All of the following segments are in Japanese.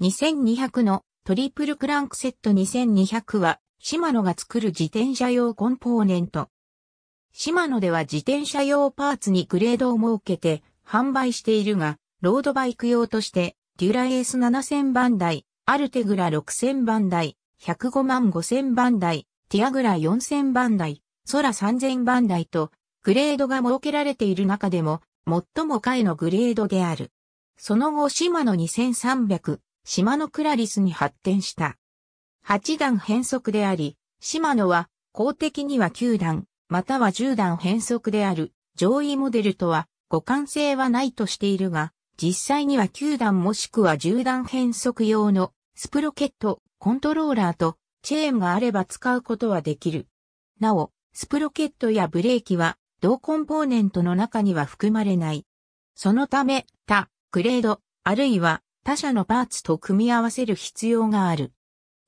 2200のトリプルクランクセット2200は、シマノが作る自転車用コンポーネント。シマノでは自転車用パーツにグレードを設けて販売しているが、ロードバイク用として、デュラエース7000番台、アルテグラ6000番台、105万5000番台、ティアグラ4000番台、ソラ3000番台と、グレードが設けられている中でも、最も下位のグレードである。その後、シマノ2300、島のクラリスに発展した。8段変則であり、島ノは公的には9段、または10段変則である上位モデルとは互換性はないとしているが、実際には9段もしくは10段変則用のスプロケット、コントローラーとチェーンがあれば使うことはできる。なお、スプロケットやブレーキは同コンポーネントの中には含まれない。そのため、他、グレード、あるいは他社のパーツと組み合わせる必要がある。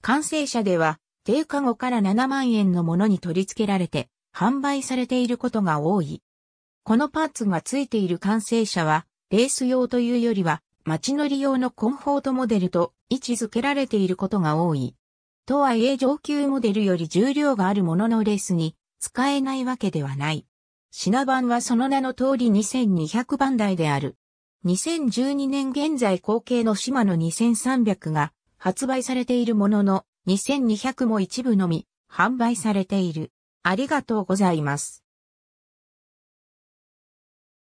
完成車では、定価後から7万円のものに取り付けられて、販売されていることが多い。このパーツが付いている完成車は、レース用というよりは、街乗り用のコンフォートモデルと位置づけられていることが多い。とはいえ上級モデルより重量があるもののレースに使えないわけではない。品番はその名の通り2200番台である。2012年現在後継のシマノ2300が発売されているものの2200も一部のみ販売されている。ありがとうございます。